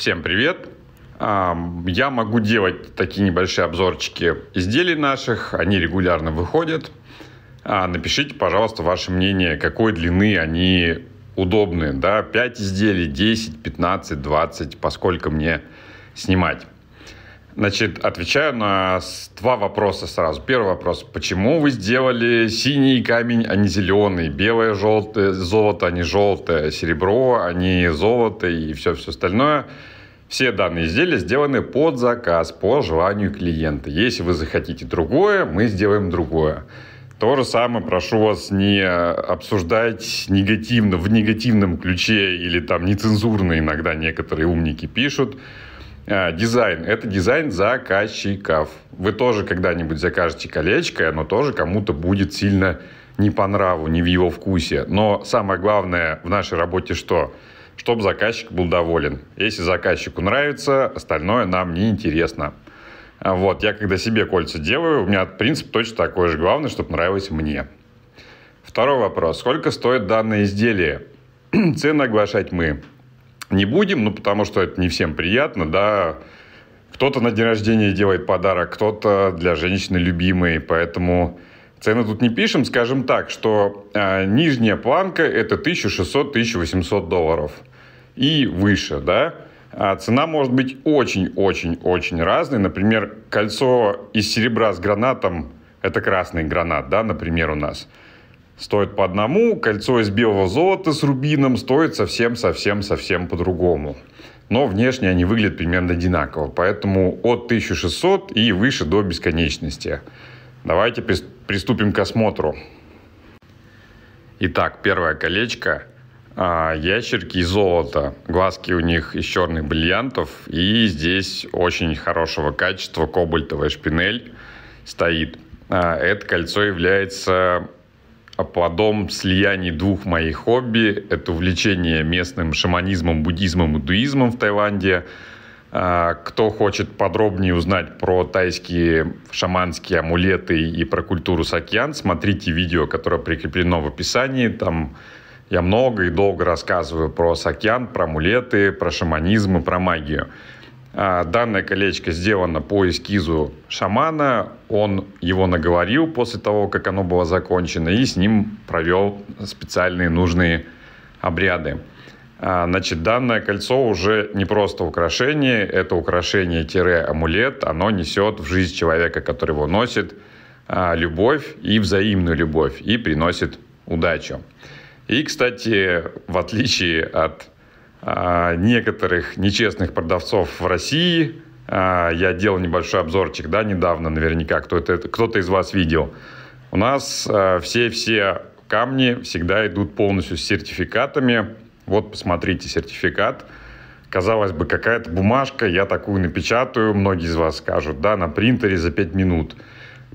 Всем привет! Я могу делать такие небольшие обзорчики изделий наших, они регулярно выходят. А, напишите, пожалуйста, ваше мнение, какой длины они удобны, да, 5 изделий, 10, 15, 20, поскольку мне снимать. Значит, отвечаю на два вопроса сразу. Первый вопрос. Почему вы сделали синий камень, а не зеленый? Белое, желтое, золото, а не желтое. Серебро, а не золото и все-все остальное. Все данные изделия сделаны под заказ, по желанию клиента. Если вы захотите другое, мы сделаем другое. То же самое прошу вас не э, обсуждать негативно, в негативном ключе или там нецензурно иногда некоторые умники пишут. А, дизайн. Это дизайн заказчиков. Вы тоже когда-нибудь закажете колечко, и оно тоже кому-то будет сильно не по нраву, не в его вкусе. Но самое главное в нашей работе что? Чтобы заказчик был доволен. Если заказчику нравится, остальное нам не интересно. А вот, я когда себе кольца делаю, у меня принцип точно такой же. Главное, чтобы нравилось мне. Второй вопрос. Сколько стоит данное изделие? Цены оглашать мы не будем, ну, потому что это не всем приятно, да. Кто-то на день рождения делает подарок, кто-то для женщины любимый, поэтому цены тут не пишем. Скажем так, что э, нижняя планка – это 1600-1800 долларов и выше, да. А цена может быть очень-очень-очень разной. Например, кольцо из серебра с гранатом – это красный гранат, да, например, у нас – стоит по одному, кольцо из белого золота с рубином стоит совсем-совсем-совсем по-другому. Но внешне они выглядят примерно одинаково, поэтому от 1600 и выше до бесконечности. Давайте приступим к осмотру. Итак, первое колечко. А, ящерки из золота. Глазки у них из черных бриллиантов. И здесь очень хорошего качества кобальтовая шпинель стоит. А, это кольцо является о плодом слиянии двух моих хобби. Это увлечение местным шаманизмом, буддизмом, индуизмом в Таиланде. А, кто хочет подробнее узнать про тайские шаманские амулеты и про культуру сакьян, смотрите видео, которое прикреплено в описании. Там я много и долго рассказываю про сакьян, про амулеты, про шаманизм и про магию. А, данное колечко сделано по эскизу шамана. Он его наговорил после того, как оно было закончено, и с ним провел специальные нужные обряды. А, значит, данное кольцо уже не просто украшение, это украшение-амулет, оно несет в жизнь человека, который его носит, а, любовь и взаимную любовь, и приносит удачу. И, кстати, в отличие от а, некоторых нечестных продавцов в России. А, я делал небольшой обзорчик, да, недавно наверняка, кто-то, кто-то из вас видел. У нас все-все а, камни всегда идут полностью с сертификатами. Вот, посмотрите, сертификат. Казалось бы, какая-то бумажка, я такую напечатаю, многие из вас скажут, да, на принтере за 5 минут.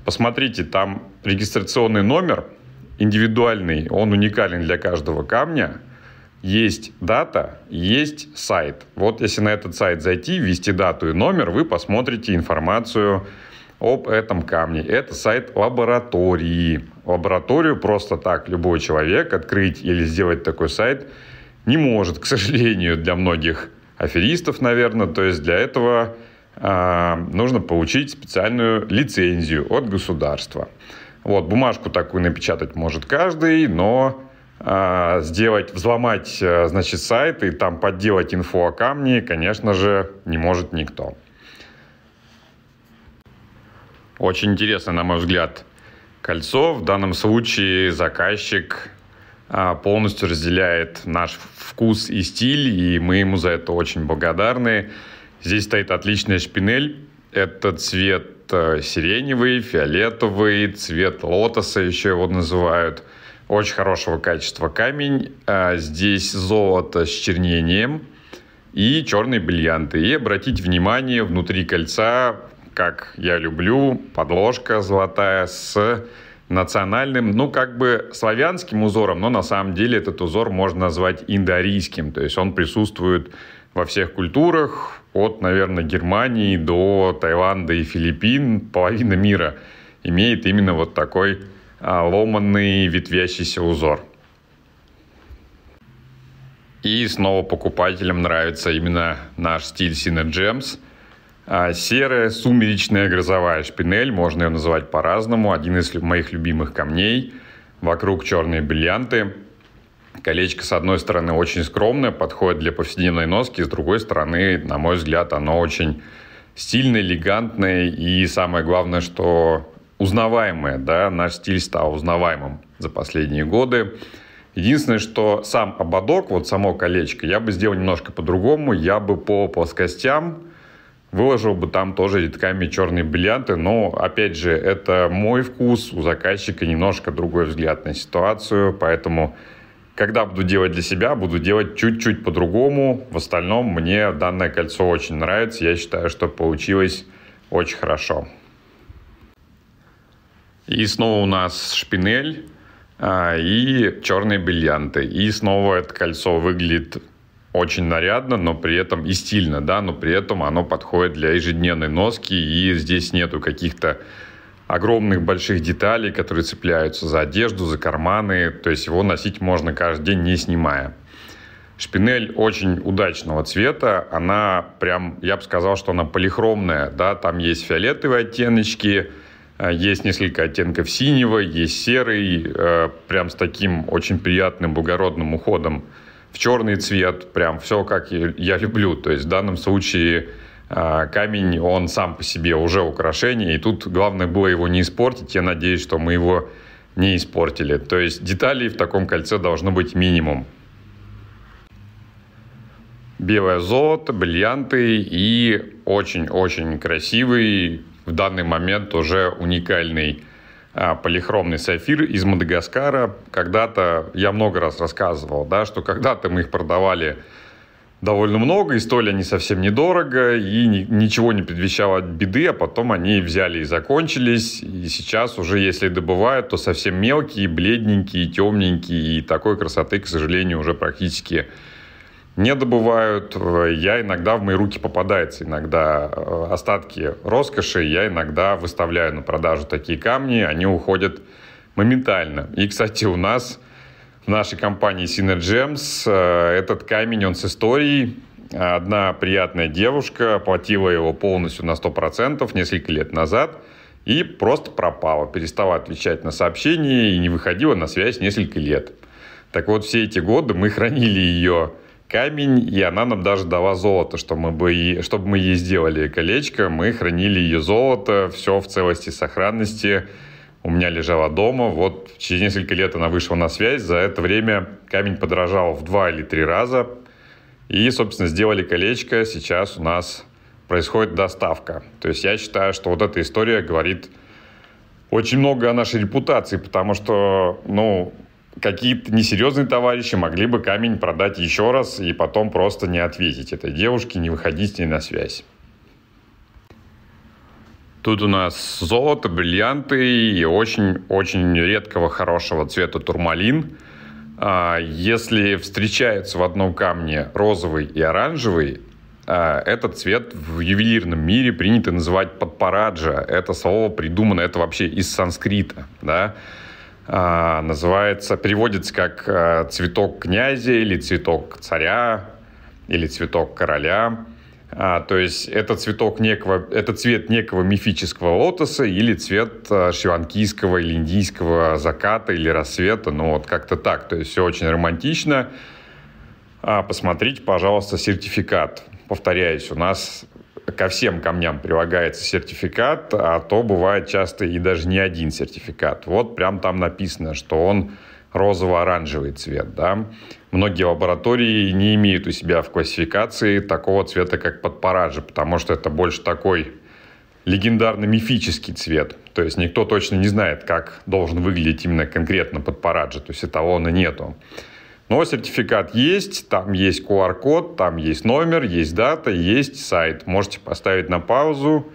Посмотрите, там регистрационный номер индивидуальный, он уникален для каждого камня – есть дата, есть сайт. Вот если на этот сайт зайти, ввести дату и номер, вы посмотрите информацию об этом камне. Это сайт лаборатории. Лабораторию просто так любой человек открыть или сделать такой сайт не может, к сожалению, для многих аферистов, наверное. То есть для этого э, нужно получить специальную лицензию от государства. Вот, бумажку такую напечатать может каждый, но а, сделать, взломать, э, значит, сайт и там подделать инфу о камне, конечно же, не может никто. Очень интересно, на мой взгляд, кольцо. В данном случае заказчик а, полностью разделяет наш вкус и стиль, и мы ему за это очень благодарны. Здесь стоит отличная шпинель. Это цвет э, сиреневый, фиолетовый, цвет лотоса еще его называют – очень хорошего качества камень. А, здесь золото с чернением и черные бриллианты. И обратить внимание, внутри кольца, как я люблю, подложка золотая с национальным, ну, как бы славянским узором, но на самом деле этот узор можно назвать индоарийским. То есть он присутствует во всех культурах, от, наверное, Германии до Таиланда и Филиппин, половина мира имеет именно вот такой а, ломанный ветвящийся узор. И снова покупателям нравится именно наш стиль Sina Gems. А, серая сумеречная грозовая шпинель, можно ее называть по-разному, один из моих любимых камней. Вокруг черные бриллианты. Колечко, с одной стороны, очень скромное, подходит для повседневной носки, с другой стороны, на мой взгляд, оно очень стильное, элегантное и самое главное, что узнаваемое, да, наш стиль стал узнаваемым за последние годы. Единственное, что сам ободок, вот само колечко, я бы сделал немножко по-другому. Я бы по плоскостям выложил бы там тоже нитками черные бриллианты. Но, опять же, это мой вкус, у заказчика немножко другой взгляд на ситуацию. Поэтому, когда буду делать для себя, буду делать чуть-чуть по-другому. В остальном мне данное кольцо очень нравится. Я считаю, что получилось очень хорошо. И снова у нас шпинель а, и черные бриллианты. И снова это кольцо выглядит очень нарядно, но при этом и стильно, да, но при этом оно подходит для ежедневной носки, и здесь нету каких-то огромных больших деталей, которые цепляются за одежду, за карманы, то есть его носить можно каждый день, не снимая. Шпинель очень удачного цвета, она прям, я бы сказал, что она полихромная, да, там есть фиолетовые оттеночки, а, есть несколько оттенков синего, есть серый, а, прям с таким очень приятным благородным уходом в черный цвет, прям все как я люблю. То есть в данном случае а, камень, он сам по себе уже украшение, и тут главное было его не испортить. Я надеюсь, что мы его не испортили. То есть деталей в таком кольце должно быть минимум. Белое золото, бриллианты и очень-очень красивый в данный момент уже уникальный а, полихромный сафир из Мадагаскара. Когда-то, я много раз рассказывал, да, что когда-то мы их продавали довольно много, и стоили они совсем недорого, и ни, ничего не предвещало беды, а потом они взяли и закончились, и сейчас уже, если добывают, то совсем мелкие, бледненькие, темненькие, и такой красоты, к сожалению, уже практически не добывают. Э, я иногда, в мои руки попадается иногда э, остатки роскоши, я иногда выставляю на продажу такие камни, они уходят моментально. И, кстати, у нас в нашей компании Synergems э, этот камень, он с историей. Одна приятная девушка платила его полностью на 100% несколько лет назад и просто пропала, перестала отвечать на сообщения и не выходила на связь несколько лет. Так вот, все эти годы мы хранили ее камень, и она нам даже дала золото, что мы бы, чтобы мы ей сделали колечко, мы хранили ее золото, все в целости и сохранности, у меня лежала дома, вот через несколько лет она вышла на связь, за это время камень подорожал в два или три раза, и, собственно, сделали колечко, сейчас у нас происходит доставка. То есть я считаю, что вот эта история говорит очень много о нашей репутации, потому что, ну, какие-то несерьезные товарищи могли бы камень продать еще раз и потом просто не ответить этой девушке, не выходить с ней на связь. Тут у нас золото, бриллианты и очень-очень редкого хорошего цвета турмалин. А, если встречаются в одном камне розовый и оранжевый, а, этот цвет в ювелирном мире принято называть подпараджа. Это слово придумано, это вообще из санскрита. Да? А, называется, переводится как э, «цветок князя» или «цветок царя» или «цветок короля». А, то есть это цветок некого, это цвет некого мифического лотоса или цвет а, шиванкийского или индийского заката или рассвета, ну вот как-то так. То есть все очень романтично. А, посмотрите, пожалуйста, сертификат. Повторяюсь, у нас ко всем камням прилагается сертификат, а то бывает часто и даже не один сертификат. Вот прям там написано, что он розово-оранжевый цвет. Да? Многие лаборатории не имеют у себя в классификации такого цвета, как подпаражи, потому что это больше такой легендарно мифический цвет. То есть никто точно не знает, как должен выглядеть именно конкретно подпараджи, то есть эталона нету. нету. Но сертификат есть, там есть QR-код, там есть номер, есть дата, есть сайт. Можете поставить на паузу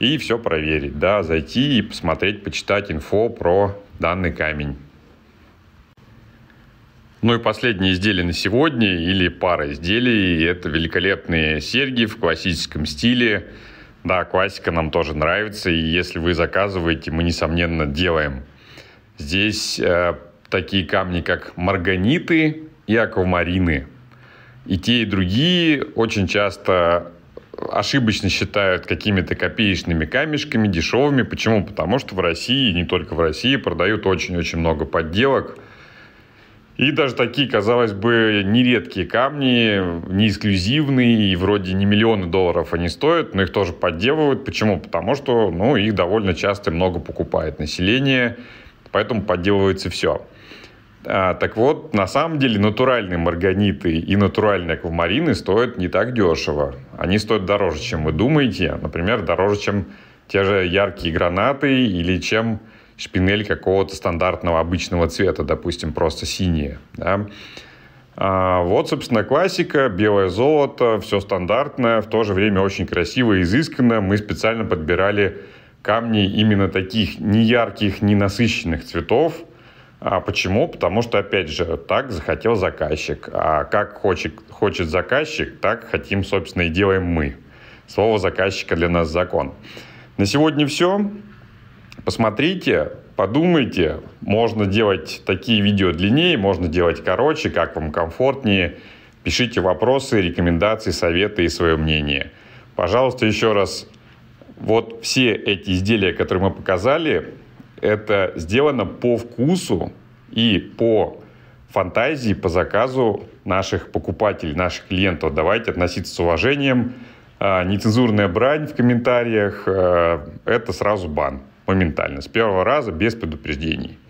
и все проверить, да, зайти и посмотреть, почитать инфо про данный камень. Ну и последние изделия на сегодня, или пара изделий, это великолепные серьги в классическом стиле. Да, классика нам тоже нравится, и если вы заказываете, мы, несомненно, делаем. Здесь э, такие камни, как марганиты и аквамарины. И те, и другие очень часто ошибочно считают какими-то копеечными камешками, дешевыми. Почему? Потому что в России, не только в России, продают очень-очень много подделок. И даже такие, казалось бы, нередкие камни, не эксклюзивные, и вроде не миллионы долларов они стоят, но их тоже подделывают. Почему? Потому что ну, их довольно часто много покупает население, поэтому подделывается все. А, так вот, на самом деле натуральные марганиты и натуральные аквамарины стоят не так дешево. Они стоят дороже, чем вы думаете. Например, дороже, чем те же яркие гранаты или чем шпинель какого-то стандартного обычного цвета, допустим, просто синие. Да? А вот, собственно, классика, белое золото, все стандартное, в то же время очень красиво и изысканно. Мы специально подбирали камни именно таких неярких, ненасыщенных цветов – а почему? Потому что, опять же, так захотел заказчик. А как хочет, хочет заказчик, так хотим, собственно, и делаем мы. Слово заказчика для нас закон. На сегодня все. Посмотрите, подумайте. Можно делать такие видео длиннее, можно делать короче, как вам комфортнее. Пишите вопросы, рекомендации, советы и свое мнение. Пожалуйста, еще раз, вот все эти изделия, которые мы показали, это сделано по вкусу и по фантазии, по заказу наших покупателей, наших клиентов. Давайте относиться с уважением. А, нецензурная брань в комментариях э, – это сразу бан моментально, с первого раза, без предупреждений.